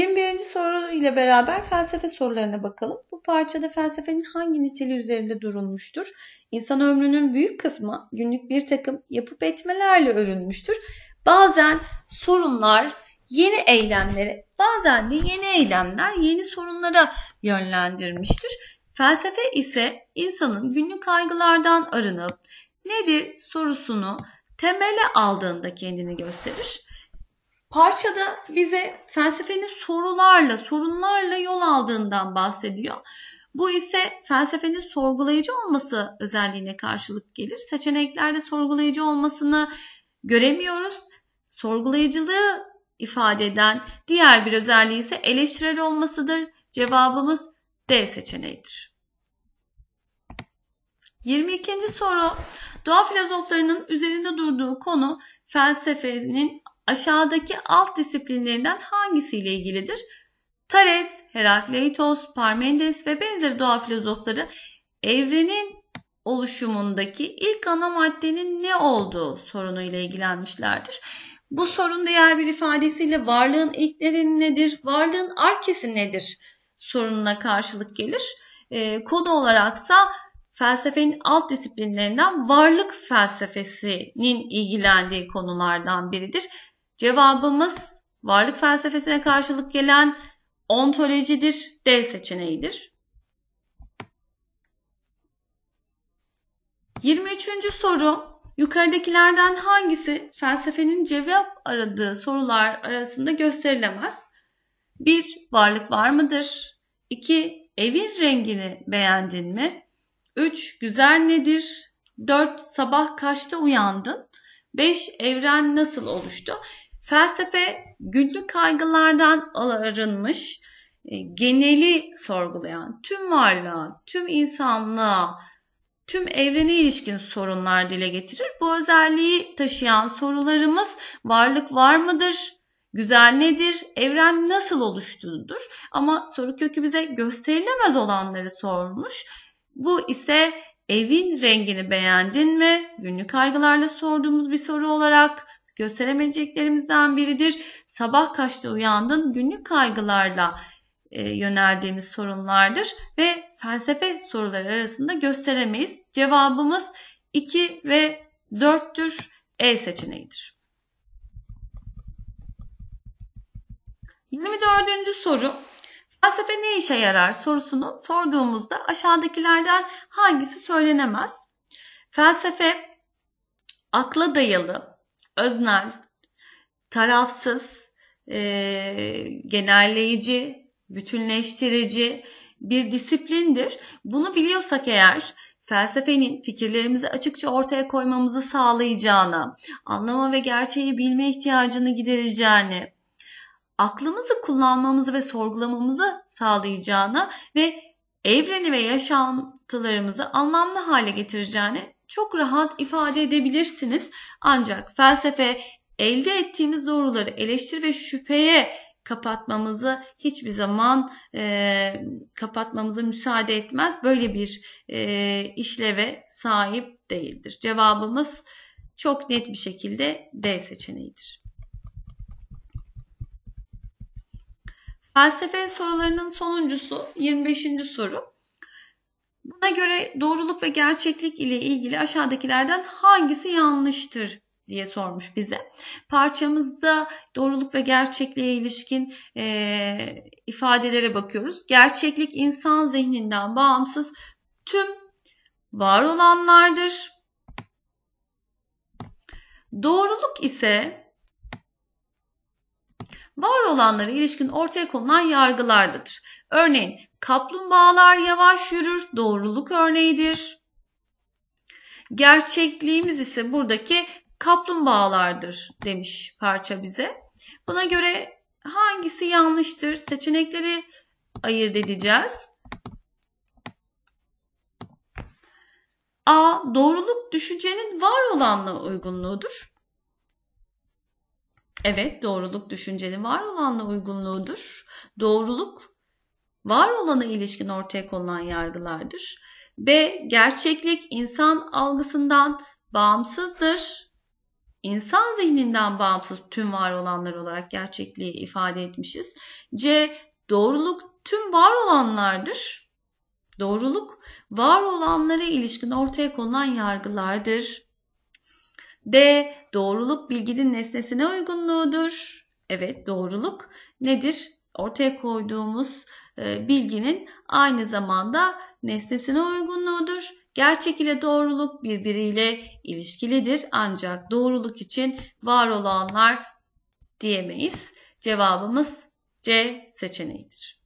21. soru ile beraber felsefe sorularına bakalım. Bu parçada felsefenin hangi niteliği üzerinde durulmuştur? İnsan ömrünün büyük kısmı günlük bir takım yapıp etmelerle örülmüştür. Bazen sorunlar yeni eylemlere, bazen de yeni eylemler yeni sorunlara yönlendirmiştir. Felsefe ise insanın günlük kaygılardan arınıp nedir sorusunu temele aldığında kendini gösterir. Parçada bize felsefenin sorularla, sorunlarla yol aldığından bahsediyor. Bu ise felsefenin sorgulayıcı olması özelliğine karşılık gelir. Seçeneklerde sorgulayıcı olmasını göremiyoruz. Sorgulayıcılığı ifade eden diğer bir özelliği ise eleştirel olmasıdır. Cevabımız D seçeneğidir. 22. soru. Doğa filozoflarının üzerinde durduğu konu felsefenin aşağıdaki alt disiplinlerinden hangisiyle ilgilidir? Thales, Herakleitos, Parmenides ve benzeri doğa filozofları evrenin oluşumundaki ilk ana maddenin ne olduğu sorunuyla ilgilenmişlerdir. Bu sorun diğer bir ifadesiyle varlığın ilk nedeni nedir, varlığın arkesi nedir sorununa karşılık gelir. E, konu olaraksa felsefenin alt disiplinlerinden varlık felsefesinin ilgilendiği konulardan biridir. Cevabımız varlık felsefesine karşılık gelen ontolojidir, D seçeneğidir. 23. soru yukarıdakilerden hangisi felsefenin cevap aradığı sorular arasında gösterilemez? 1. Varlık var mıdır? 2. Evin rengini beğendin mi? 3. Güzel nedir? 4. Sabah kaçta uyandın? 5. Evren nasıl oluştu? Felsefe günlük kaygılardan arınmış, e, geneli sorgulayan, tüm varlığa, tüm insanlığa, tüm evrene ilişkin sorunlar dile getirir. Bu özelliği taşıyan sorularımız varlık var mıdır? Güzel nedir? Evren nasıl oluştuğudur? Ama soru kökü bize gösterilemez olanları sormuş. Bu ise evin rengini beğendin mi? Günlük kaygılarla sorduğumuz bir soru olarak gösteremeyeceklerimizden biridir. Sabah kaçta uyandın? Günlük kaygılarla e, yöneldiğimiz sorunlardır ve felsefe soruları arasında gösteremeyiz. Cevabımız 2 ve 4'tür. E seçeneğidir. 24. soru. Felsefe ne işe yarar sorusunu sorduğumuzda aşağıdakilerden hangisi söylenemez? Felsefe akla dayalı, öznel, tarafsız, e, genelleyici, bütünleştirici bir disiplindir. Bunu biliyorsak eğer felsefenin fikirlerimizi açıkça ortaya koymamızı sağlayacağını, anlama ve gerçeği bilme ihtiyacını gidereceğini, aklımızı kullanmamızı ve sorgulamamızı sağlayacağını ve evreni ve yaşantılarımızı anlamlı hale getireceğini çok rahat ifade edebilirsiniz. Ancak felsefe elde ettiğimiz doğruları eleştir ve şüpheye kapatmamızı hiçbir zaman e, kapatmamıza müsaade etmez. Böyle bir e, işleve sahip değildir. Cevabımız çok net bir şekilde D seçeneğidir. Felsefe sorularının sonuncusu 25. soru. Buna göre doğruluk ve gerçeklik ile ilgili aşağıdakilerden hangisi yanlıştır diye sormuş bize. Parçamızda doğruluk ve gerçekliğe ilişkin e, ifadelere bakıyoruz. Gerçeklik insan zihninden bağımsız tüm var olanlardır. Doğruluk ise var olanlara ilişkin ortaya konulan yargılardadır. Örneğin kaplumbağalar yavaş yürür doğruluk örneğidir. Gerçekliğimiz ise buradaki kaplumbağalardır demiş parça bize. Buna göre hangisi yanlıştır? Seçenekleri ayırt edeceğiz. A. Doğruluk düşüncenin var olanla uygunluğudur. Evet doğruluk düşüncenin var olanla uygunluğudur. Doğruluk var olana ilişkin ortaya konulan yargılardır. B. Gerçeklik insan algısından bağımsızdır. İnsan zihninden bağımsız tüm var olanlar olarak gerçekliği ifade etmişiz. C. Doğruluk tüm var olanlardır. Doğruluk var olanlara ilişkin ortaya konulan yargılardır. D. Doğruluk bilginin nesnesine uygunluğudur. Evet doğruluk nedir? Ortaya koyduğumuz e, bilginin aynı zamanda nesnesine uygunluğudur. Gerçek ile doğruluk birbiriyle ilişkilidir ancak doğruluk için var olanlar diyemeyiz. Cevabımız C seçeneğidir.